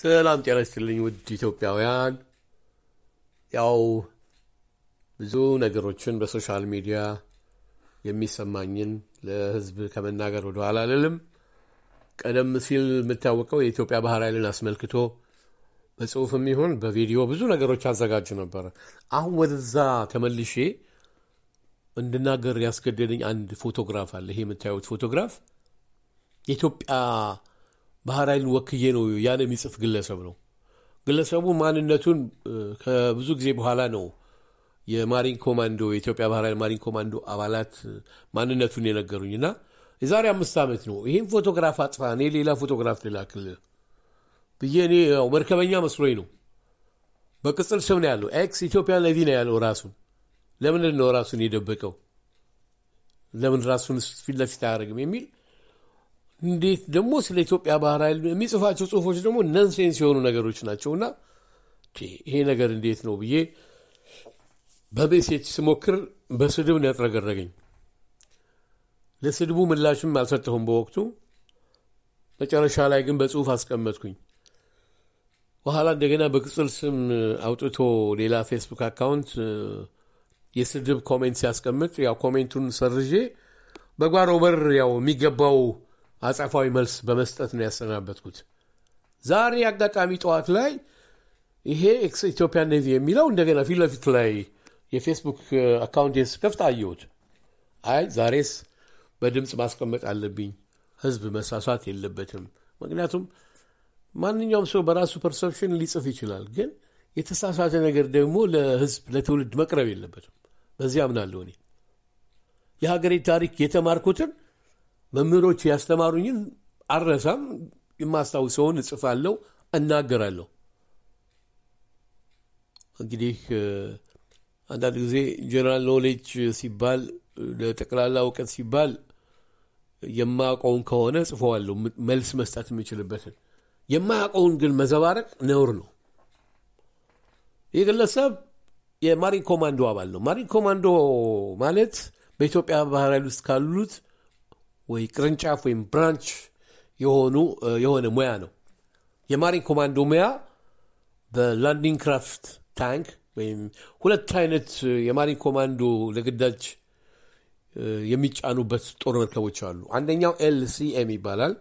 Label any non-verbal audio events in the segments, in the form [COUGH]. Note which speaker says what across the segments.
Speaker 1: ሰላም ጤና ይስጥልኝ ውድ ኢትዮጵያውያን። ያው ብዙ ነገሮችን በሶሻል ሚዲያ የሚሰማኝን ለሕዝብ ከመናገር ወደኋላ አልልም። ቀደም ሲል የምታወቀው የኢትዮጵያ ባህር ኃይልን አስመልክቶ በጽሁፍም ይሁን በቪዲዮ ብዙ ነገሮች አዘጋጅ ነበረ። አሁን ወደዛ ተመልሼ እንድናገር ያስገደደኝ አንድ ፎቶግራፍ አለ። ይሄ የምታዩት ፎቶግራፍ የኢትዮጵያ ባህር ኃይልን ወክዬ ነው ያን የሚጽፍ ግለሰብ ነው። ግለሰቡ ማንነቱን ከብዙ ጊዜ በኋላ ነው የማሪን ኮማንዶ የኢትዮጵያ ባህር ኃይል ማሪን ኮማንዶ አባላት ማንነቱን የነገሩኝ እና የዛሬ አምስት ዓመት ነው ይህም ፎቶግራፍ አጥፋ፣ እኔ ሌላ ፎቶግራፍ ልላክል ብዬ እኔ ያው መርከበኛ መስሎኝ ነው። በቅጽል ስም ነው ያለው ኤክስ ኢትዮጵያ ኔቪ ነው ያለው ራሱን። ለምንድን ነው ራሱን የደበቀው? ለምን ራሱን ፊት ለፊት አያደርግም የሚል እንዴት ደግሞ ስለ ኢትዮጵያ ባህር ኃይል የሚጽፋቸው ጽሁፎች ደግሞ ነንሴንስ የሆኑ ነገሮች እና ይሄ ነገር እንዴት ነው ብዬ በሜሴጅ ስሞክር በስድብ ያጥረገረገኝ። ለስድቡ ምላሽም አልሰጠሁም በወቅቱ። መጨረሻ ላይ ግን በጽሁፍ አስቀመጥኩኝ። በኋላ እንደገና በቅጽል ስም አውጥቶ ሌላ ፌስቡክ አካውንት የስድብ ኮሜንት ሲያስቀምጥ ያው ኮሜንቱን ሰርዤ በጓሮ በር ያው የሚገባው አጸፋዊ መልስ በመስጠት ነው ያሰናበትኩት። ዛሬ አጋጣሚ ጠዋት ላይ ይሄ ኤክስ ኢትዮጵያ እንደዚህ የሚለው እንደገና ፊት ለፊት ላይ የፌስቡክ አካውንቴን ስከፍት አየሁት። አይ ዛሬስ በድምፅ ማስቀመጥ አለብኝ፣ ህዝብ መሳሳት የለበትም። ምክንያቱም ማንኛውም ሰው በራሱ ፐርሰፕሽን ሊጽፍ ይችላል፣ ግን የተሳሳተ ነገር ደግሞ ለህዝብ ለትውልድ መቅረብ የለበትም። በዚህ አምናለሁ እኔ የሀገሬ ታሪክ የተማርኩትን መምህሮች ያስተማሩኝን አረሳም። የማስታውሰውን እጽፋለሁ፣ እናገራለሁ። እንግዲህ አንዳንድ ጊዜ ጀነራል ኖሌጅ ሲባል ለጠቅላላ እውቀት ሲባል የማያውቀውን ከሆነ ጽፈዋለሁ፣ መልስ መስጠት የምችልበትን። የማያውቀውን ግን መዘባረቅ ነውር ነው። ይህ ግለሰብ የማሪን ኮማንዶ አባል ነው። ማሪን ኮማንዶ ማለት በኢትዮጵያ ባህር ኃይል ውስጥ ካሉት ወይ ቅርንጫፍ ወይም ብራንች የሆኑ የሆነ ሙያ ነው። የማሪን ኮማንዶ ሙያ በላንዲንግ ክራፍት ታንክ ወይም ሁለት አይነት የማሪን ኮማንዶ ለግዳጅ የሚጫኑበት ጦር መርከቦች አሉ። አንደኛው ኤልሲኤም ይባላል።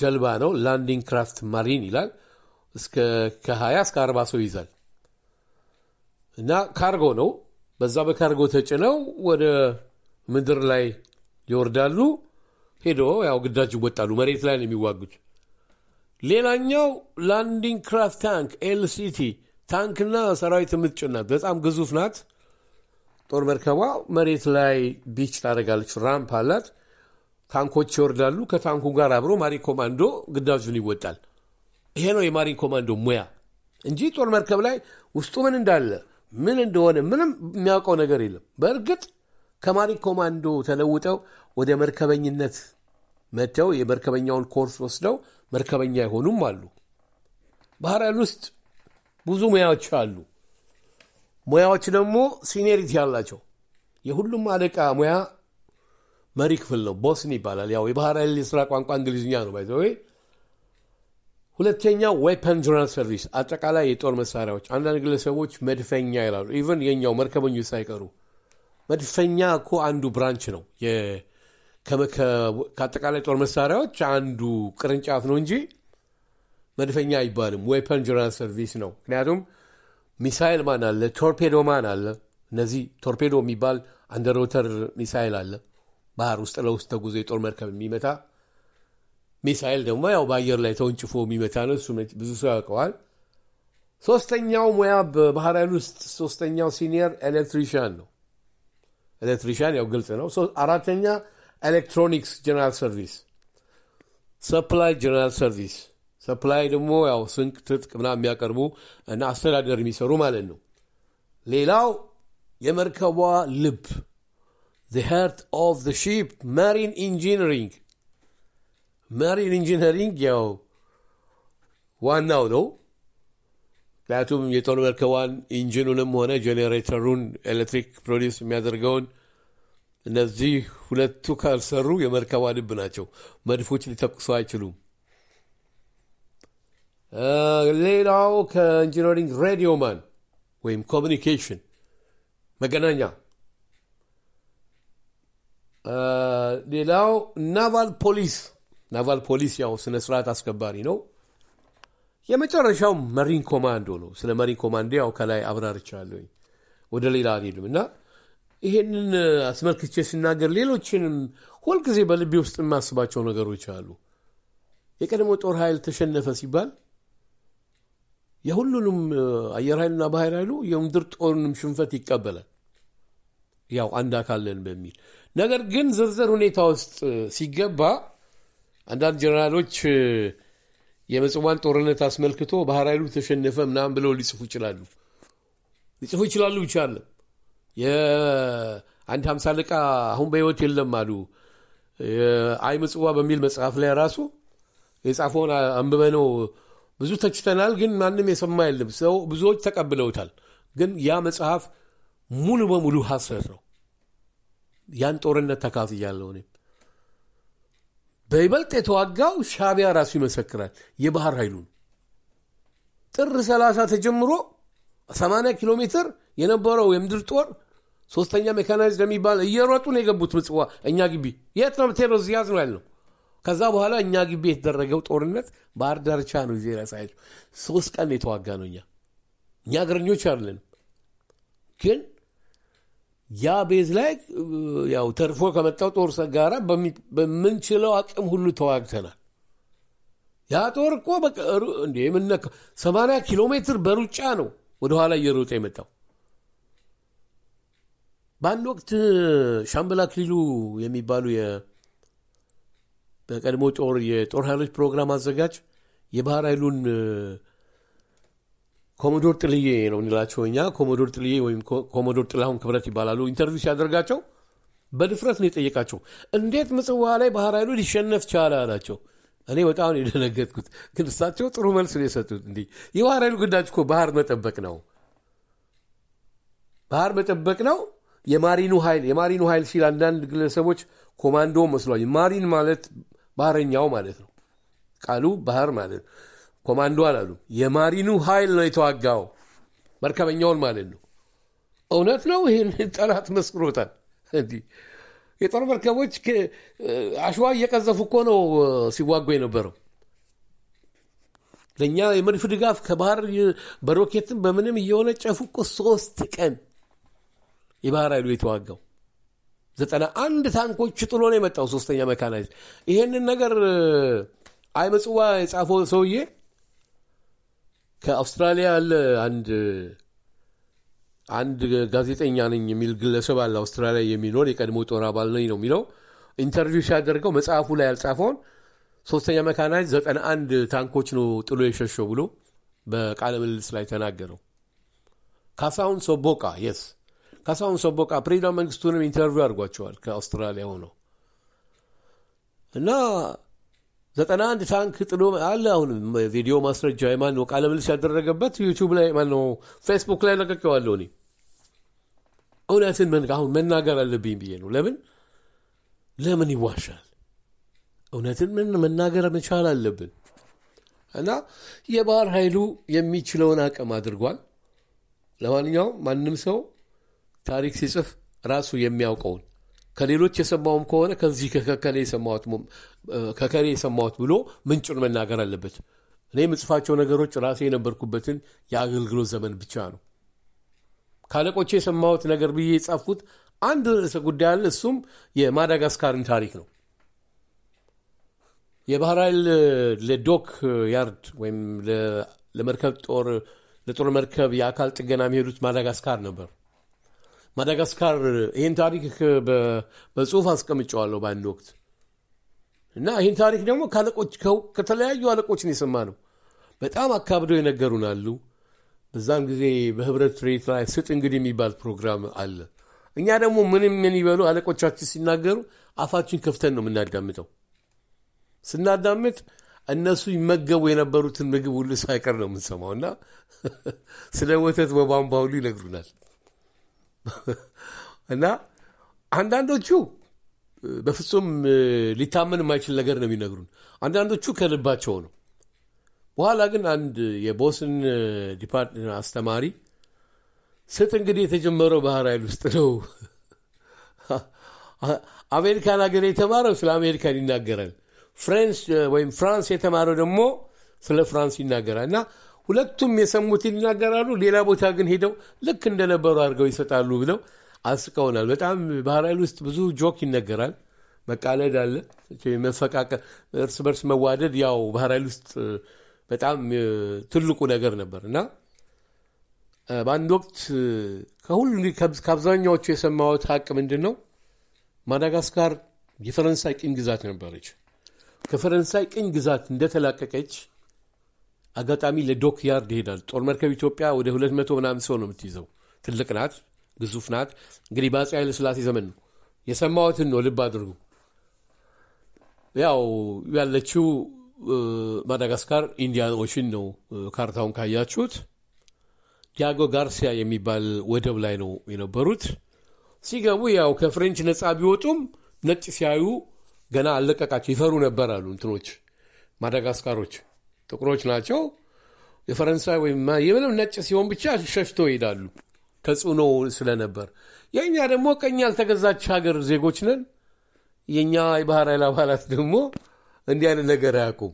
Speaker 1: ጀልባ ነው። ላንዲንግ ክራፍት ማሪን ይላል። እስከ ከ20 እስከ 40 ሰው ይዛል እና ካርጎ ነው። በዛ በካርጎ ተጭነው ወደ ምድር ላይ ይወርዳሉ። ሄዶ ያው ግዳጅ ይወጣሉ። መሬት ላይ ነው የሚዋጉት። ሌላኛው ላንዲንግ ክራፍት ታንክ ኤልሲቲ ታንክና ሰራዊት የምትጭናት በጣም ግዙፍ ናት። ጦር መርከቧ መሬት ላይ ቢች ታደርጋለች። ራምፕ አላት። ታንኮች ይወርዳሉ። ከታንኩ ጋር አብሮ ማሪን ኮማንዶ ግዳጁን ይወጣል። ይሄ ነው የማሪን ኮማንዶ ሙያ እንጂ ጦር መርከብ ላይ ውስጡ ምን እንዳለ ምን እንደሆነ ምንም የሚያውቀው ነገር የለም። በእርግጥ ከማሪ ኮማንዶ ተለውጠው ወደ መርከበኝነት መጥተው የመርከበኛውን ኮርስ ወስደው መርከበኛ አይሆኑም አሉ። ባህር ኃይል ውስጥ ብዙ ሙያዎች አሉ። ሙያዎች ደግሞ ሲኒየሪቲ አላቸው። የሁሉም አለቃ ሙያ መሪ ክፍል ነው፣ ቦስን ይባላል። ያው የባህር ኃይል የስራ ቋንቋ እንግሊዝኛ ነው። ባይዘ ሁለተኛው ዌፐን ጆርናል ሰርቪስ፣ አጠቃላይ የጦር መሳሪያዎች። አንዳንድ ግለሰቦች መድፈኛ ይላሉ። ኢቨን የኛው መርከበኞች ሳይቀሩ መድፈኛ እኮ አንዱ ብራንች ነው ከአጠቃላይ ጦር መሳሪያዎች አንዱ ቅርንጫፍ ነው እንጂ መድፈኛ አይባልም። ዌፐን ጆራል ሰርቪስ ነው። ምክንያቱም ሚሳይል ማን አለ፣ ቶርፔዶ ማን አለ። እነዚህ ቶርፔዶ የሚባል አንደሮተር ሚሳይል አለ፣ ባህር ውስጥ ለውስጥ ተጉዞ የጦር መርከብ የሚመታ ሚሳይል ደግሞ ያው በአየር ላይ ተወንጭፎ የሚመታ ነው። እሱ ብዙ ሰው ያውቀዋል። ሶስተኛው ሙያ በባህር ኃይል ውስጥ ሶስተኛው ሲኒየር ኤሌክትሪሽያን ነው። ኤሌክትሪሽያን ያው ግልጽ ነው። አራተኛ ኤሌክትሮኒክስ ጀነራል ሰርቪስ፣ ሰፕላይ ጀነራል ሰርቪስ። ሰፕላይ ደግሞ ያው ስንቅ፣ ትጥቅ ምናምን የሚያቀርቡ እና አስተዳደር የሚሰሩ ማለት ነው። ሌላው የመርከቧ ልብ ዘ heart ኦፍ ዘ ሺፕ ማሪን ኢንጂነሪንግ። ማሪን ኢንጂነሪንግ ያው ዋናው ነው። ምክንያቱም የጦር መርከቧን ኢንጂኑንም ሆነ ጄኔሬተሩን ኤሌክትሪክ ፕሮዲስ የሚያደርገውን እነዚህ ሁለቱ ካልሰሩ የመርከቧ ልብ ናቸው። መድፎች ሊተኩሱ አይችሉም። ሌላው ከኢንጂነሪንግ ሬዲዮ ማን ወይም ኮሚኒኬሽን መገናኛ፣ ሌላው ናቫል ፖሊስ ናቫል ፖሊስ ያው ስነስርዓት አስከባሪ ነው። የመጨረሻው መሪን ኮማንዶ ነው። ስለ መሪን ኮማንዶ ያው ከላይ አብራርቻለሁኝ ወደ ሌላ አልሄድም እና ይሄንን አስመልክቼ ሲናገር ሌሎችንም ሁልጊዜ በልቤ ውስጥ የማስባቸው ነገሮች አሉ። የቀድሞ ጦር ኃይል ተሸነፈ ሲባል የሁሉንም አየር ኃይልና ባህር ኃይሉ የምድር ጦርንም ሽንፈት ይቀበላል። ያው አንድ አካል ነን በሚል ነገር ግን ዝርዝር ሁኔታ ውስጥ ሲገባ አንዳንድ ጀነራሎች የምጽዋን ጦርነት አስመልክቶ ባህር ኃይሉ ተሸነፈ ምናምን ብለው ሊጽፉ ይችላሉ። ሊጽፉ ይችላሉ ብቻ አለም የአንድ ሀምሳ አለቃ አሁን በህይወት የለም አሉ አይ ምጽዋ በሚል መጽሐፍ ላይ ራሱ የጻፈውን አንብበ ነው ብዙ ተችተናል፣ ግን ማንም የሰማ የለም። ሰው ብዙዎች ተቀብለውታል፣ ግን ያ መጽሐፍ ሙሉ በሙሉ ሀሰት ነው። ያን ጦርነት ተካፍያለሁ እኔም በይበልጥ የተዋጋው ሻቢያ ራሱ ይመሰክራል። የባህር ኃይሉን ጥር 30 ተጀምሮ 80 ኪሎ ሜትር የነበረው የምድር ጦር ሶስተኛ ሜካናይዝ ለሚባል እየሮጡ ነው የገቡት ምጽዋ እኛ ግቢ የት ነው ምትሄደው? ዝያዝ ነው ያለው። ከዛ በኋላ እኛ ግቢ የተደረገው ጦርነት ባህር ዳርቻ ነው። ዜ ዜና ሶስት ቀን የተዋጋ ነው። እኛ እኛ እግረኞች አለን ግን ያ ቤዝ ላይ ያው ተርፎ ከመጣው ጦር ጋራ በምንችለው አቅም ሁሉ ተዋግተናል። ያ ጦር እኮ እንደ 80 ኪሎ ሜትር በሩጫ ነው ወደኋላ እየሮጠ የመጣው። በአንድ ወቅት ሻምበል አክሊሉ የሚባሉ በቀድሞ ጦር የጦር ኃይሎች ፕሮግራም አዘጋጅ የባህር ኃይሉን ኮሞዶር ጥልዬ ነው እንላቸው እኛ። ኮሞዶር ጥልዬ ወይም ኮሞዶር ጥላሁን ክብረት ይባላሉ። ኢንተርቪው ሲያደርጋቸው በድፍረት ነው የጠየቃቸው። እንዴት ምጽዋ ላይ ባህር ኃይሉ ሊሸነፍ ቻለ አላቸው። እኔ በጣም የደነገጥኩት፣ ግን እሳቸው ጥሩ መልስ ነው የሰጡት። እንዲህ የባህር ኃይሉ ግዳጅ እኮ ባህር መጠበቅ ነው፣ ባህር መጠበቅ ነው። የማሪኑ ኃይል የማሪኑ ኃይል ሲል አንዳንድ ግለሰቦች ኮማንዶ መስሏል። ማሪን ማለት ባህረኛው ማለት ነው፣ ቃሉ ባህር ማለት ነው። ኮማንዶ አላሉ፣ የማሪኑ ኃይል ነው የተዋጋው። መርከበኛውን ማለት ነው። እውነት ነው። ይህን ጠላት መስክሮታል። እንዲህ የጦር መርከቦች አሸዋ እየቀዘፉ እኮ ነው ሲዋጉ የነበረው። ለእኛ የመድፍ ድጋፍ ከባህር በሮኬትም በምንም እየሆነ ጨፉ እኮ ሶስት ቀን የባህር ኃይሉ የተዋጋው ዘጠና አንድ ታንኮች ጥሎ ነው የመጣው ሶስተኛ መካናይዝ። ይሄንን ነገር አይ የጻፈው ሰውዬ ከአውስትራሊያ ያለ አንድ አንድ ጋዜጠኛ ነኝ የሚል ግለሰብ አለ አውስትራሊያ የሚኖር የቀድሞ ጦር አባል ነኝ ነው የሚለው ኢንተርቪው ሲያደርገው መጽሐፉ ላይ ያልጻፈውን ሶስተኛ መካናይዝ ዘጠና አንድ ታንኮች ነው ጥሎ የሸሸው ብሎ በቃለ ምልልስ ላይ ተናገረው። ካሳሁን ሰቦቃ የስ ካሳሁን ሶቦቃ ፕሬዚዳንት መንግስቱንም ኢንተርቪው አድርጓቸዋል ከአውስትራሊያ ሆነው እና ዘጠና አንድ ታንክ ጥሎ አለ። አሁን ቪዲዮ ማስረጃ የማን ነው ቃለ ያደረገበት ዩቱብ ላይ ማን ነው ፌስቡክ ላይ ለቀቄዋለሁ። እኔ እውነትን አሁን መናገር አለብኝ ብዬ ነው። ለምን ለምን ይዋሻል? እውነትን ምን መናገር መቻል አለብን። እና የባህር ኃይሉ የሚችለውን አቅም አድርጓል። ለማንኛውም ማንም ሰው ታሪክ ሲጽፍ ራሱ የሚያውቀውን ከሌሎች የሰማውም ከሆነ ከዚህ ከከሌ የሰማሁት ብሎ ምንጩን መናገር አለበት። እኔ የምጽፋቸው ነገሮች ራሴ የነበርኩበትን የአገልግሎት ዘመን ብቻ ነው። ከአለቆቼ የሰማሁት ነገር ብዬ የጻፍኩት አንድ ርዕሰ ጉዳይ አለ። እሱም የማዳጋስካርን ታሪክ ነው። የባህር ኃይል ለዶክ ያርድ ወይም ለመርከብ ጦር ለጦር መርከብ የአካል ጥገና የሚሄዱት ማዳጋስካር ነበር። ማዳጋስካር ይህን ታሪክ በጽሁፍ አስቀምጨዋለሁ በአንድ ወቅት እና ይህን ታሪክ ደግሞ ከተለያዩ አለቆችን የሰማ ነው። በጣም አካብደው የነገሩን አሉ። በዛን ጊዜ በህብረት ሬት ላይ ስጥ እንግዲህ የሚባል ፕሮግራም አለ። እኛ ደግሞ ምንም ምን ይበሉ አለቆቻችን ሲናገሩ አፋችን ከፍተን ነው የምናዳምጠው። ስናዳምጥ እነሱ ይመገቡ የነበሩትን ምግብ ሁሉ ሳይቀር ነው የምንሰማው እና [LAUGHS] ስለ ወተት በቧንቧ ሁሉ ይነግሩናል። [LAUGHS] እና አንዳንዶቹ በፍጹም ሊታመን የማይችል ነገር ነው የሚነግሩን። አንዳንዶቹ ከልባቸው ነው። በኋላ ግን አንድ የቦስን ዲፓርትመንት አስተማሪ ስጥ እንግዲህ የተጀመረው ባህር ኃይል ውስጥ ነው። [LAUGHS] አሜሪካን ሀገር የተማረው ስለ አሜሪካን ይናገራል። ፍሬንስ ወይም ፍራንስ የተማረው ደግሞ ስለ ፍራንስ ይናገራል እና ሁለቱም የሰሙትን ይናገራሉ። ሌላ ቦታ ግን ሄደው ልክ እንደነበሩ አድርገው ይሰጣሉ ብለው አስቀውናል። በጣም ባህር ኃይል ውስጥ ብዙ ጆክ ይነገራል። መቃለድ አለ፣ መፈቃቀር፣ እርስ በርስ መዋደድ ያው ባህር ኃይል ውስጥ በጣም ትልቁ ነገር ነበር እና በአንድ ወቅት ከሁሉ ከአብዛኛዎቹ የሰማሁት ሀቅ ምንድን ነው? ማዳጋስካር የፈረንሳይ ቅኝ ግዛት ነበረች። ከፈረንሳይ ቅኝ ግዛት እንደተላቀቀች አጋጣሚ ለዶክ ያርድ ይሄዳል። ጦር መርከብ ኢትዮጵያ ወደ 200 ምናምን ሰው ነው የምትይዘው። ትልቅ ናት፣ ግዙፍ ናት። እንግዲህ በአፄ ኃይለ ስላሴ ዘመን ነው የሰማሁትን ነው ልብ አድርጉ። ያው ያለችው ማዳጋስካር ኢንዲያን ኦሽን ነው። ካርታውን ካያችሁት ዲያጎ ጋርሲያ የሚባል ወደብ ላይ ነው የነበሩት። ሲገቡ ያው ከፍሬንች ነፃ ቢወጡም ነጭ ሲያዩ ገና አለቀቃቸው፣ ይፈሩ ነበር አሉ እንትኖች ማዳጋስካሮች ጥቁሮች ናቸው። የፈረንሳይ ወይም የምንም ነጭ ሲሆን ብቻ ሸሽቶ ይሄዳሉ። ተጽዕኖ ስለነበር የእኛ ደግሞ ቀኝ ያልተገዛች ሀገር ዜጎች ነን። የእኛ የባህር ኃይል አባላት ደግሞ እንዲህ አይነት ነገር አያውቁም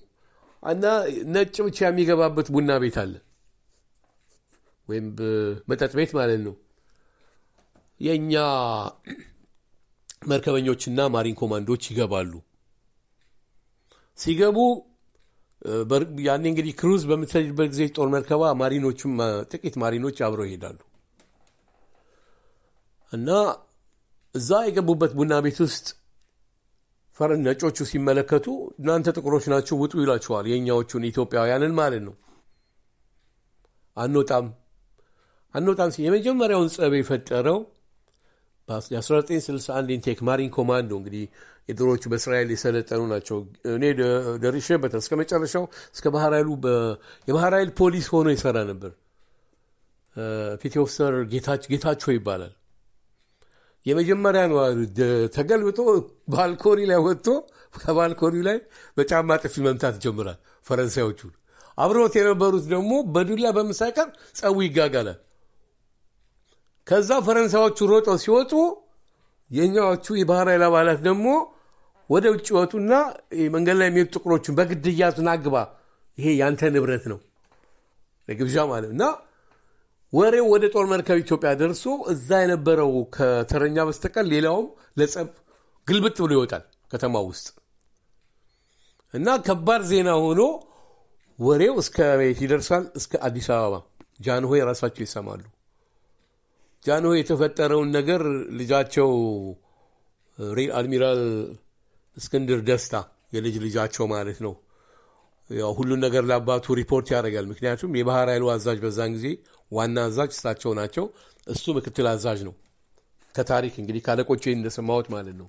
Speaker 1: እና ነጭ ብቻ የሚገባበት ቡና ቤት አለ ወይም መጠጥ ቤት ማለት ነው። የእኛ መርከበኞችና ማሪን ኮማንዶች ይገባሉ። ሲገቡ ያኔ እንግዲህ ክሩዝ በምትሰጅበት ጊዜ ጦር መርከባ ማሪኖችም ጥቂት ማሪኖች አብረው ይሄዳሉ እና እዛ የገቡበት ቡና ቤት ውስጥ ፈረን ነጮቹ ሲመለከቱ እናንተ ጥቁሮች ናችሁ ውጡ ይላቸዋል የእኛዎቹን ኢትዮጵያውያንን ማለት ነው። አንወጣም አንወጣም ሲ የመጀመሪያውን ጸበ የፈጠረው በ1961 ኢንቴክ ማሪን ኮማንዶ እንግዲህ የድሮዎቹ በእስራኤል የሰለጠኑ ናቸው። እኔ ደርሼበት እስከ መጨረሻው እስከ ባህር ኃይሉ የባህር ኃይል ፖሊስ ሆኖ ይሰራ ነበር። ፒቲ ኦፊሰር ጌታቸው ይባላል። የመጀመሪያ ነው ተገልብጦ ባልኮኒ ላይ ወጥቶ ከባልኮኒ ላይ በጫማ ጥፊ መምታት ይጀምራል ፈረንሳዮቹን። አብረውት የነበሩት ደግሞ በዱላ በምሳይቀር ጸቡ ይጋጋላል። ከዛ ፈረንሳዮቹ ሮጠው ሲወጡ የኛዎቹ የባህር ኃይል አባላት ደግሞ ወደ ውጭ ወጡና መንገድ ላይ የሚሄዱ ጥቁሮችን በግድ እያዙን ይሄ ያንተ ንብረት ነው ለግብዣ ማለት እና ወሬው ወደ ጦር መርከብ ኢትዮጵያ ደርሶ እዛ የነበረው ከተረኛ በስተቀር ሌላውም ለጸብ ግልብጥ ብሎ ይወጣል ከተማ ውስጥ እና ከባድ ዜና ሆኖ ወሬው እስከ ቤት ይደርሳል። እስከ አዲስ አበባ ጃንሆይ ራሳቸው ይሰማሉ። ጃንሆይ የተፈጠረውን ነገር ልጃቸው አድሚራል እስክንድር ደስታ የልጅ ልጃቸው ማለት ነው። ያው ሁሉን ነገር ለአባቱ ሪፖርት ያደርጋል። ምክንያቱም የባህር ኃይሉ አዛዥ በዛን ጊዜ ዋና አዛዥ እሳቸው ናቸው። እሱ ምክትል አዛዥ ነው። ከታሪክ እንግዲህ ካለቆቼ እንደሰማሁት ማለት ነው።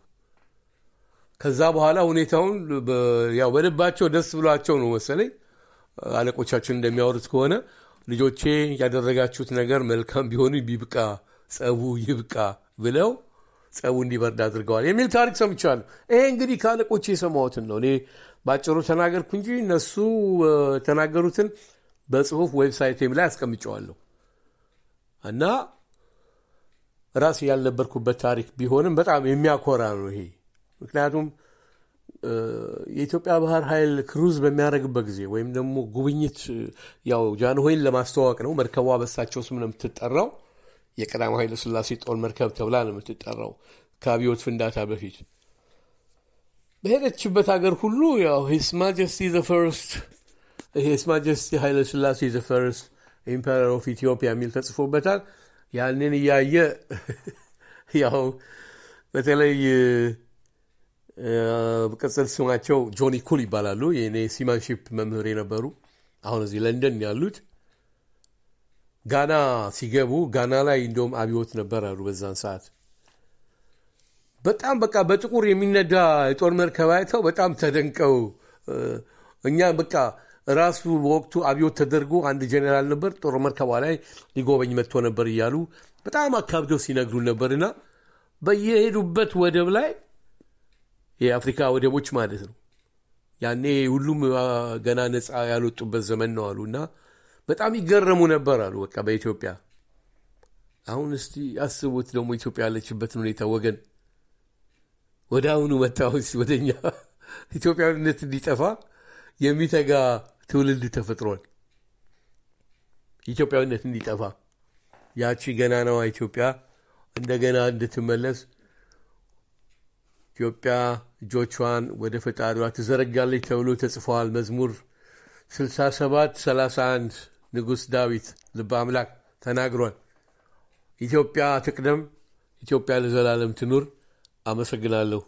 Speaker 1: ከዛ በኋላ ሁኔታውን ያው በልባቸው ደስ ብሏቸው ነው መሰለኝ አለቆቻችን እንደሚያወሩት ከሆነ ልጆቼ ያደረጋችሁት ነገር መልካም ቢሆኑ ቢብቃ፣ ጸቡ ይብቃ ብለው ጸቡ እንዲበርድ አድርገዋል የሚል ታሪክ ሰምቻለሁ። ይሄ እንግዲህ ከአለቆች የሰማሁትን ነው። እኔ ባጭሩ ተናገርኩ እንጂ እነሱ ተናገሩትን በጽሁፍ ዌብሳይቴም ላይ አስቀምጨዋለሁ እና ራሴ ያልነበርኩበት ታሪክ ቢሆንም በጣም የሚያኮራ ነው ይሄ። ምክንያቱም የኢትዮጵያ ባህር ኃይል ክሩዝ በሚያደርግበት ጊዜ ወይም ደግሞ ጉብኝት ያው ጃንሆይን ለማስተዋወቅ ነው መርከቧ በሳቸው ስም ነው የምትጠራው ኃይለ ስላሴ ጦር መርከብ ተብላ ነው የምትጠራው ከአብዮት ፍንዳታ በፊት በሄደችበት ሀገር ሁሉ ያው ሂስ ማጀስቲ ዘ ፈርስት ሂስ ማጀስቲ ስላሴ ዘ ፈርስት ኢምፐረር ኦፍ ኢትዮጵያ የሚል ተጽፎበታል። ያንን እያየ [LAUGHS] ያው በተለይ ቅጽል ስማቸው ጆኒ ኩል ይባላሉ። የኔ ሲማንሺፕ መምህር የነበሩ አሁን እዚህ ለንደን ያሉት ጋና ሲገቡ ጋና ላይ እንደውም አብዮት ነበር አሉ። በዛን ሰዓት በጣም በቃ በጥቁር የሚነዳ የጦር መርከብ አይተው በጣም ተደንቀው እኛ በቃ ራሱ በወቅቱ አብዮት ተደርጎ አንድ ጀኔራል ነበር ጦር መርከቧ ላይ ሊጎበኝ መጥቶ ነበር እያሉ በጣም አካብደው ሲነግሩ ነበርና በየሄዱበት ወደብ ላይ የአፍሪካ ወደቦች ማለት ነው ያኔ ሁሉም ገና ነፃ ያልወጡበት ዘመን ነው እና በጣም ይገረሙ ነበር አሉ። በቃ በኢትዮጵያ አሁን እስቲ አስቡት ደግሞ ኢትዮጵያ ያለችበትን ሁኔታ ወገን። ወደ አሁኑ መታወስ ወደ ኢትዮጵያዊነት እንዲጠፋ የሚተጋ ትውልድ ተፈጥሯል። ኢትዮጵያዊነት እንዲጠፋ ያቺ ነዋ ኢትዮጵያ እንደገና እንድትመለስ ኢትዮጵያ እጆቿን ወደ ፈጣሪዋ ትዘረጋለች ተብሎ ተጽፏል። መዝሙር 67 31 ንጉሥ ዳዊት ልበ አምላክ ተናግሯል። ኢትዮጵያ ትቅደም፣ ኢትዮጵያ ለዘላለም ትኑር። አመሰግናለሁ።